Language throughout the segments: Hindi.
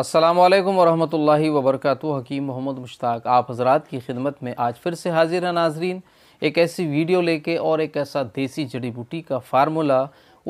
अस्सलाम वालेकुम वरहमतुल्लाहि वबरकatuh हकीम मोहम्मद मुश्ताक आप हजरात की खिदमत में आज फिर से हाजिर हैं नाजरीन एक ऐसी वीडियो लेके और एक ऐसा देसी जड़ी बूटी का फार्मूला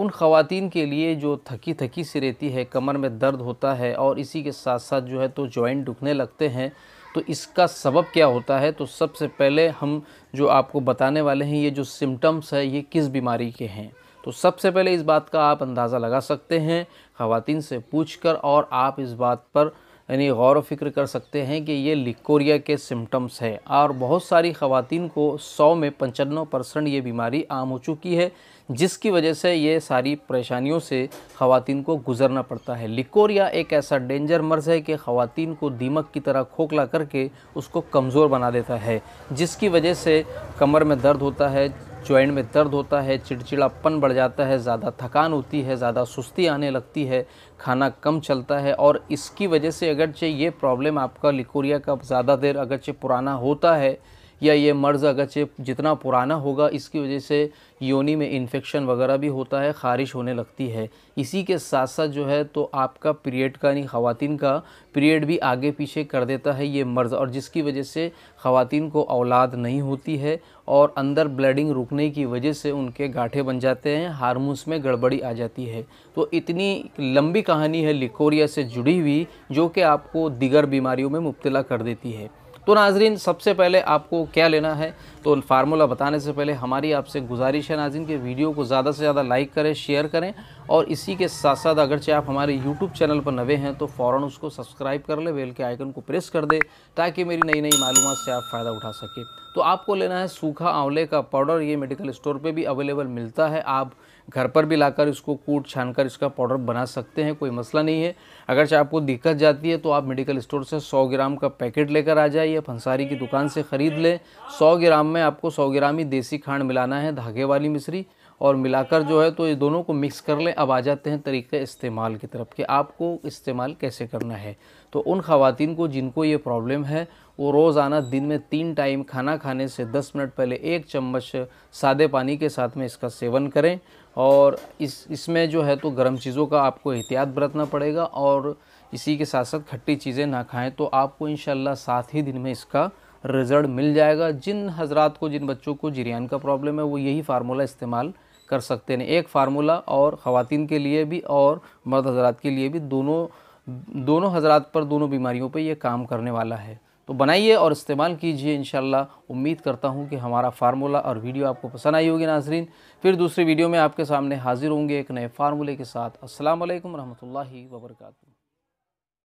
उन ख़वातीन के लिए जो थकी थकी सी रहती है कमर में दर्द होता है और इसी के साथ साथ जो है तो जॉइंट दुखने लगते हैं तो इसका सबब क्या होता है तो सबसे पहले हम जो आपको बताने वाले हैं ये जो सिम्टम्स है ये किस बीमारी के हैं तो सबसे पहले इस बात का आप अंदाज़ा लगा सकते हैं ख़वान से पूछ कर और आप इस बात पर यानी गौर फिक्र कर सकते हैं कि ये लिकोरिया के सिम्टम्स है और बहुत सारी ख़वान को सौ में पंचानवे परसेंट ये बीमारी आम हो चुकी है जिसकी वजह से ये सारी परेशानियों से ख़वान को गुजरना पड़ता है लिकोरिया एक ऐसा डेंजर मर्ज़ है कि ख़वान को दीमक की तरह खोखला करके उसको कमज़ोर बना देता है जिसकी वजह से कमर में दर्द होता है ज्वाइंट में दर्द होता है चिड़चिड़ापन बढ़ जाता है ज़्यादा थकान होती है ज़्यादा सुस्ती आने लगती है खाना कम चलता है और इसकी वजह से अगरचे ये प्रॉब्लम आपका लिकोरिया का ज़्यादा देर अगरचे पुराना होता है या ये मर्ज़ अगरचे जितना पुराना होगा इसकी वजह से योनी में इन्फेक्शन वगैरह भी होता है ख़ारिश होने लगती है इसी के साथ साथ जो है तो आपका पीरियड का यानी ख़वान का पीरियड भी आगे पीछे कर देता है ये मर्ज़ और जिसकी वजह से ख़वान को औलाद नहीं होती है और अंदर ब्लडिंग रुकने की वजह से उनके गाठे बन जाते हैं हारमोन्स में गड़बड़ी आ जाती है तो इतनी लंबी कहानी है लिकोरिया से जुड़ी हुई जो कि आपको दिगर बीमारियों में मुबतला कर देती है तो नाजरीन सबसे पहले आपको क्या लेना है तो फार्मूला बताने से पहले हमारी आपसे गुजारिश है नाजिन के वीडियो को ज़्यादा से ज़्यादा लाइक करें शेयर करें और इसी के साथ साथ अगर चाहे आप हमारे यूट्यूब चैनल पर नवे हैं तो फ़ौर उसको सब्सक्राइब कर ले बेल के आइकन को प्रेस कर दे ताकि मेरी नई नई मालूम से आप फ़ायदा उठा सकें तो आपको लेना है सूखा आंवले का पाउडर ये मेडिकल स्टोर पर भी अवेलेबल मिलता है आप घर पर भी लाकर इसको कूट छान कर इसका पाउडर बना सकते हैं कोई मसला नहीं है अगर चाहे आपको दिक्कत जाती है तो आप मेडिकल स्टोर से 100 ग्राम का पैकेट लेकर आ जाइए फंसारी की दुकान से ख़रीद लें 100 ग्राम में आपको 100 ग्राम ही देसी खांड मिलाना है धागे वाली मिश्री और मिलाकर जो है तो ये दोनों को मिक्स कर लें अब आ जाते हैं तरीक़े इस्तेमाल की तरफ कि आपको इस्तेमाल कैसे करना है तो उन ख़वान को जिनको ये प्रॉब्लम है वो रोज़ाना दिन में तीन टाइम खाना खाने से 10 मिनट पहले एक चम्मच सादे पानी के साथ में इसका सेवन करें और इस इसमें जो है तो गर्म चीज़ों का आपको एहतियात बरतना पड़ेगा और इसी के साथ साथ खट्टी चीज़ें ना खाएं तो आपको इन सात ही दिन में इसका रिज़ल्ट मिल जाएगा जिन हजरात को जिन बच्चों को जिरियान का प्रॉब्लम है वो यही फार्मूला इस्तेमाल कर सकते हैं एक फार्मूला और ख़वान के लिए भी और मर्द हजरात के लिए भी दोनों दोनों हजरात पर दोनों बीमारियों पर यह काम करने वाला है तो बनाइए और इस्तेमाल कीजिए इन उम्मीद करता हूँ कि हमारा फार्मूला और वीडियो आपको पसंद आई होगी नाजरीन फिर दूसरी वीडियो में आपके सामने हाज़िर होंगे एक नए फार्मूले के साथ असल वरहमल वर्का